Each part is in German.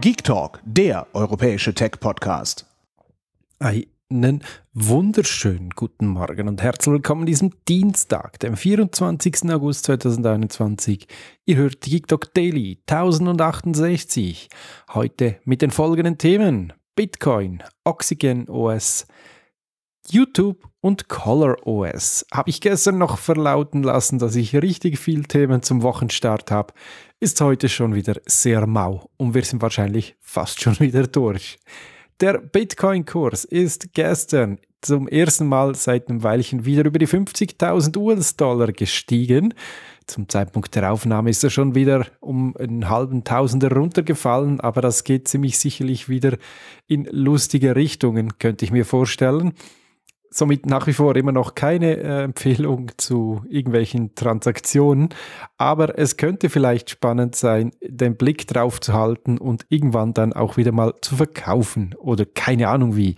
Geek Talk, der europäische Tech-Podcast. Einen wunderschönen guten Morgen und herzlich willkommen an diesem Dienstag, dem 24. August 2021. Ihr hört Geek Talk Daily 1068. Heute mit den folgenden Themen: Bitcoin, Oxygen OS, YouTube und ColorOS. Habe ich gestern noch verlauten lassen, dass ich richtig viel Themen zum Wochenstart habe, ist heute schon wieder sehr mau und wir sind wahrscheinlich fast schon wieder durch. Der Bitcoin-Kurs ist gestern zum ersten Mal seit einem Weilchen wieder über die 50.000 US-Dollar gestiegen. Zum Zeitpunkt der Aufnahme ist er schon wieder um einen halben Tausender runtergefallen, aber das geht ziemlich sicherlich wieder in lustige Richtungen, könnte ich mir vorstellen somit nach wie vor immer noch keine äh, Empfehlung zu irgendwelchen Transaktionen, aber es könnte vielleicht spannend sein, den Blick drauf zu halten und irgendwann dann auch wieder mal zu verkaufen oder keine Ahnung wie.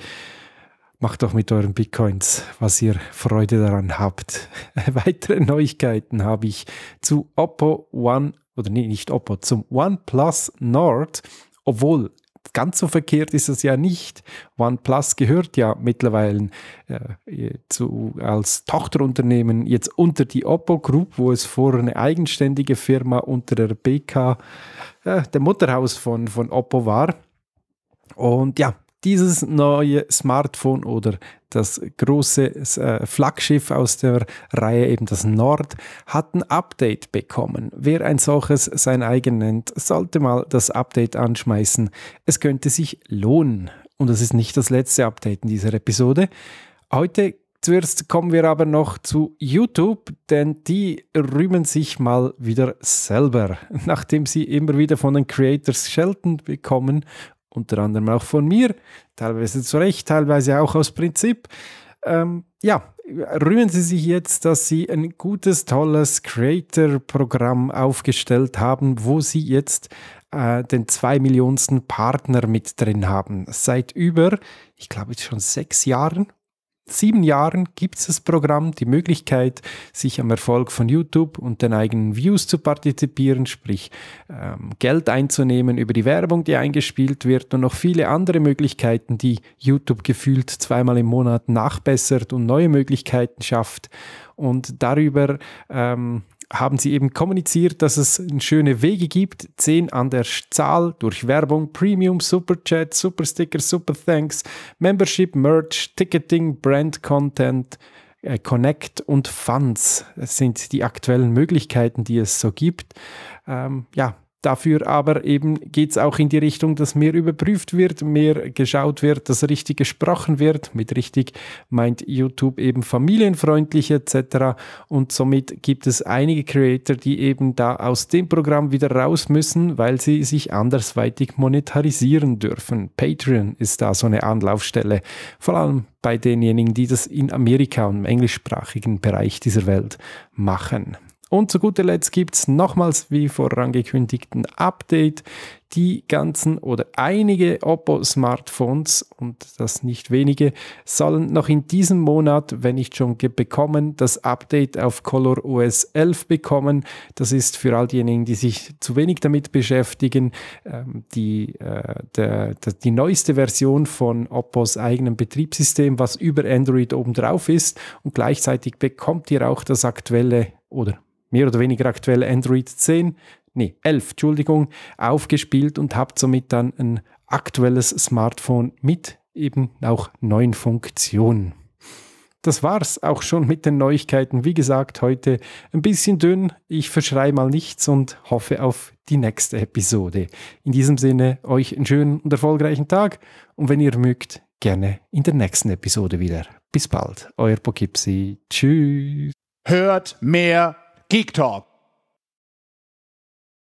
Macht doch mit euren Bitcoins, was ihr Freude daran habt. Weitere Neuigkeiten habe ich zu Oppo One oder nee, nicht Oppo, zum OnePlus Nord, obwohl ganz so verkehrt ist es ja nicht. OnePlus gehört ja mittlerweile äh, eh, zu, als Tochterunternehmen jetzt unter die Oppo Group, wo es vorher eine eigenständige Firma unter der BK, äh, dem Mutterhaus von, von Oppo war. Und ja, dieses neue Smartphone oder das große äh, Flaggschiff aus der Reihe, eben das Nord, hat ein Update bekommen. Wer ein solches sein eigen nennt, sollte mal das Update anschmeißen. Es könnte sich lohnen. Und das ist nicht das letzte Update in dieser Episode. Heute Zuerst kommen wir aber noch zu YouTube, denn die rühmen sich mal wieder selber, nachdem sie immer wieder von den Creators Schelten bekommen unter anderem auch von mir, teilweise zu Recht, teilweise auch aus Prinzip. Ähm, ja, rühren Sie sich jetzt, dass Sie ein gutes, tolles Creator-Programm aufgestellt haben, wo Sie jetzt äh, den zwei Millionsten Partner mit drin haben. Seit über, ich glaube jetzt schon sechs Jahren sieben Jahren gibt es das Programm die Möglichkeit, sich am Erfolg von YouTube und den eigenen Views zu partizipieren, sprich ähm, Geld einzunehmen über die Werbung, die eingespielt wird und noch viele andere Möglichkeiten, die YouTube gefühlt zweimal im Monat nachbessert und neue Möglichkeiten schafft. Und darüber ähm, haben sie eben kommuniziert, dass es schöne Wege gibt, zehn an der Zahl durch Werbung, Premium, Superchat, Supersticker, Super Thanks, Membership, Merch, Ticketing, Brand Content, äh, Connect und Funds sind die aktuellen Möglichkeiten, die es so gibt. Ähm, ja, Dafür aber eben geht es auch in die Richtung, dass mehr überprüft wird, mehr geschaut wird, dass richtig gesprochen wird. Mit richtig meint YouTube eben familienfreundlich etc. Und somit gibt es einige Creator, die eben da aus dem Programm wieder raus müssen, weil sie sich andersweitig monetarisieren dürfen. Patreon ist da so eine Anlaufstelle, vor allem bei denjenigen, die das in Amerika und im englischsprachigen Bereich dieser Welt machen. Und zu guter Letzt gibt es nochmals wie vorangekündigten Update die ganzen oder einige Oppo-Smartphones und das nicht wenige sollen noch in diesem Monat, wenn nicht schon bekommen, das Update auf Color OS 11 bekommen. Das ist für all diejenigen, die sich zu wenig damit beschäftigen, ähm, die, äh, der, die neueste Version von Oppos eigenem Betriebssystem, was über Android obendrauf ist und gleichzeitig bekommt ihr auch das aktuelle oder mehr oder weniger aktuell Android 10, nee, 11, Entschuldigung, aufgespielt und habt somit dann ein aktuelles Smartphone mit eben auch neuen Funktionen. Das war's auch schon mit den Neuigkeiten. Wie gesagt, heute ein bisschen dünn. Ich verschreibe mal nichts und hoffe auf die nächste Episode. In diesem Sinne, euch einen schönen und erfolgreichen Tag und wenn ihr mögt, gerne in der nächsten Episode wieder. Bis bald, euer Pokipsi. Tschüss. Hört mehr Geek Talk.